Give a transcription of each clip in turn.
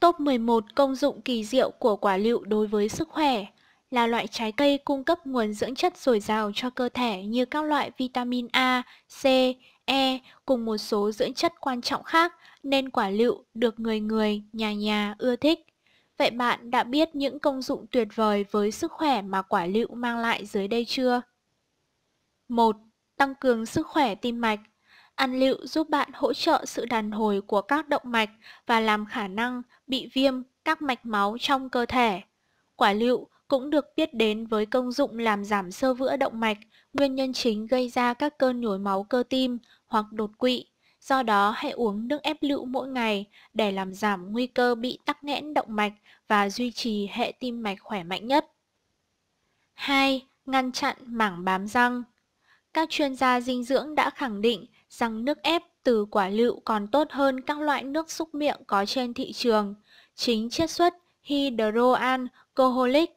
Top 11 công dụng kỳ diệu của quả lựu đối với sức khỏe là loại trái cây cung cấp nguồn dưỡng chất dồi dào cho cơ thể như các loại vitamin A, C, E cùng một số dưỡng chất quan trọng khác nên quả lựu được người người, nhà nhà ưa thích. Vậy bạn đã biết những công dụng tuyệt vời với sức khỏe mà quả lựu mang lại dưới đây chưa? 1. Tăng cường sức khỏe tim mạch Ăn lựu giúp bạn hỗ trợ sự đàn hồi của các động mạch và làm khả năng bị viêm các mạch máu trong cơ thể. Quả lựu cũng được biết đến với công dụng làm giảm sơ vữa động mạch, nguyên nhân chính gây ra các cơn nhồi máu cơ tim hoặc đột quỵ. Do đó hãy uống nước ép lựu mỗi ngày để làm giảm nguy cơ bị tắc nghẽn động mạch và duy trì hệ tim mạch khỏe mạnh nhất. 2. Ngăn chặn mảng bám răng các chuyên gia dinh dưỡng đã khẳng định rằng nước ép từ quả lựu còn tốt hơn các loại nước xúc miệng có trên thị trường. Chính chiết xuất hydroalcoholic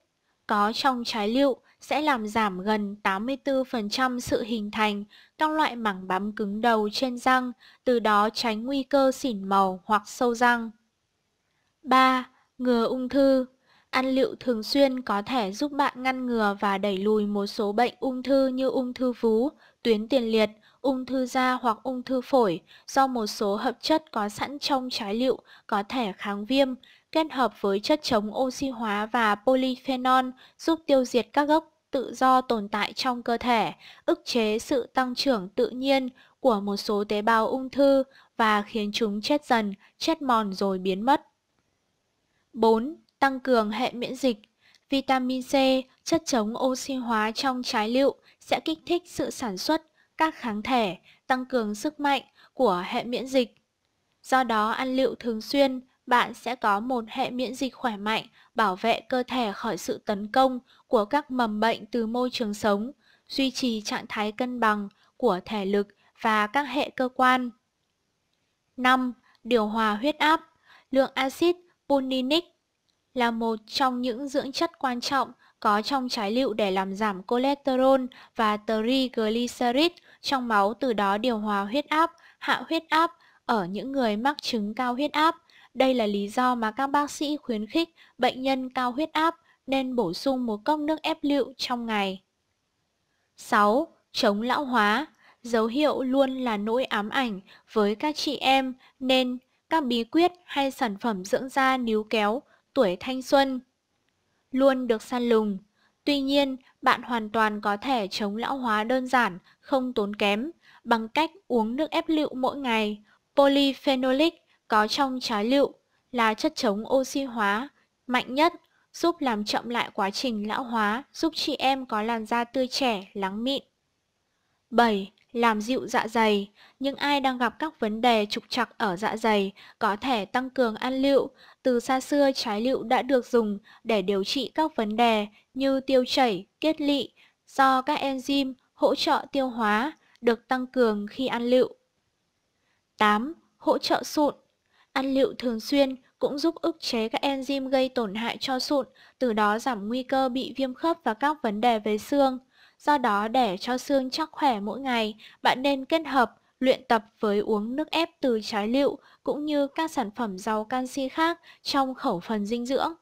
có trong trái lựu sẽ làm giảm gần 84% sự hình thành các loại mảng bám cứng đầu trên răng, từ đó tránh nguy cơ xỉn màu hoặc sâu răng. 3. Ngừa ung thư Ăn lựu thường xuyên có thể giúp bạn ngăn ngừa và đẩy lùi một số bệnh ung thư như ung thư vú, tuyến tiền liệt, ung thư da hoặc ung thư phổi do một số hợp chất có sẵn trong trái lựu có thể kháng viêm, kết hợp với chất chống oxy hóa và polyphenol giúp tiêu diệt các gốc tự do tồn tại trong cơ thể, ức chế sự tăng trưởng tự nhiên của một số tế bào ung thư và khiến chúng chết dần, chết mòn rồi biến mất. 4 tăng cường hệ miễn dịch. Vitamin C, chất chống oxy hóa trong trái lựu sẽ kích thích sự sản xuất các kháng thể, tăng cường sức mạnh của hệ miễn dịch. Do đó ăn lựu thường xuyên, bạn sẽ có một hệ miễn dịch khỏe mạnh, bảo vệ cơ thể khỏi sự tấn công của các mầm bệnh từ môi trường sống, duy trì trạng thái cân bằng của thể lực và các hệ cơ quan. 5. Điều hòa huyết áp Lượng axit puninic là một trong những dưỡng chất quan trọng có trong trái lựu để làm giảm cholesterol và triglycerid trong máu từ đó điều hòa huyết áp, hạ huyết áp ở những người mắc chứng cao huyết áp. Đây là lý do mà các bác sĩ khuyến khích bệnh nhân cao huyết áp nên bổ sung một cốc nước ép lựu trong ngày. 6. Chống lão hóa Dấu hiệu luôn là nỗi ám ảnh với các chị em nên các bí quyết hay sản phẩm dưỡng da níu kéo tuổi thanh xuân. Luôn được săn lùng, tuy nhiên bạn hoàn toàn có thể chống lão hóa đơn giản, không tốn kém, bằng cách uống nước ép lựu mỗi ngày. Polyphenolic có trong trái lựu là chất chống oxy hóa mạnh nhất, giúp làm chậm lại quá trình lão hóa, giúp chị em có làn da tươi trẻ, lắng mịn. 7 làm dịu dạ dày. Những ai đang gặp các vấn đề trục trặc ở dạ dày có thể tăng cường ăn lựu. Từ xa xưa trái lựu đã được dùng để điều trị các vấn đề như tiêu chảy, kết lị do các enzyme hỗ trợ tiêu hóa được tăng cường khi ăn lựu. 8. Hỗ trợ sụn Ăn lựu thường xuyên cũng giúp ức chế các enzyme gây tổn hại cho sụn, từ đó giảm nguy cơ bị viêm khớp và các vấn đề về xương. Do đó để cho xương chắc khỏe mỗi ngày, bạn nên kết hợp luyện tập với uống nước ép từ trái lựu cũng như các sản phẩm giàu canxi khác trong khẩu phần dinh dưỡng.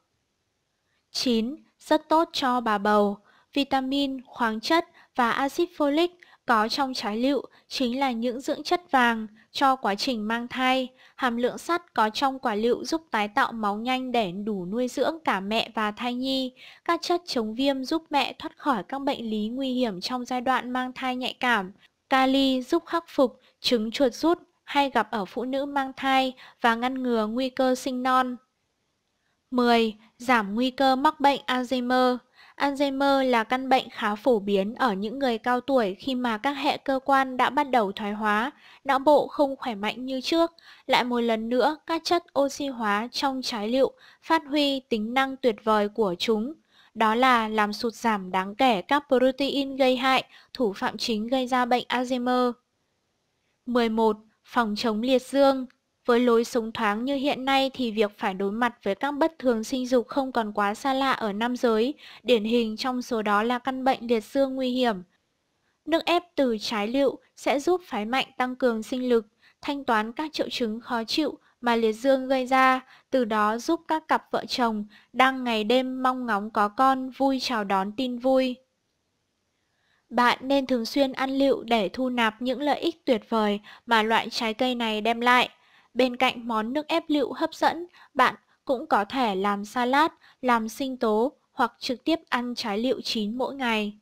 9. Rất tốt cho bà bầu. Vitamin, khoáng chất và axit folic có trong trái lựu chính là những dưỡng chất vàng cho quá trình mang thai. Hàm lượng sắt có trong quả lựu giúp tái tạo máu nhanh để đủ nuôi dưỡng cả mẹ và thai nhi. Các chất chống viêm giúp mẹ thoát khỏi các bệnh lý nguy hiểm trong giai đoạn mang thai nhạy cảm. Kali giúp khắc phục chứng chuột rút hay gặp ở phụ nữ mang thai và ngăn ngừa nguy cơ sinh non. 10. Giảm nguy cơ mắc bệnh Alzheimer Alzheimer là căn bệnh khá phổ biến ở những người cao tuổi khi mà các hệ cơ quan đã bắt đầu thoái hóa, não bộ không khỏe mạnh như trước. Lại một lần nữa, các chất oxy hóa trong trái liệu phát huy tính năng tuyệt vời của chúng. Đó là làm sụt giảm đáng kể các protein gây hại, thủ phạm chính gây ra bệnh Alzheimer. 11. Phòng chống liệt dương với lối sống thoáng như hiện nay thì việc phải đối mặt với các bất thường sinh dục không còn quá xa lạ ở nam giới, điển hình trong số đó là căn bệnh liệt dương nguy hiểm. Nước ép từ trái lựu sẽ giúp phái mạnh tăng cường sinh lực, thanh toán các triệu chứng khó chịu mà liệt dương gây ra, từ đó giúp các cặp vợ chồng đang ngày đêm mong ngóng có con vui chào đón tin vui. Bạn nên thường xuyên ăn lựu để thu nạp những lợi ích tuyệt vời mà loại trái cây này đem lại. Bên cạnh món nước ép lựu hấp dẫn, bạn cũng có thể làm salad, làm sinh tố hoặc trực tiếp ăn trái lựu chín mỗi ngày.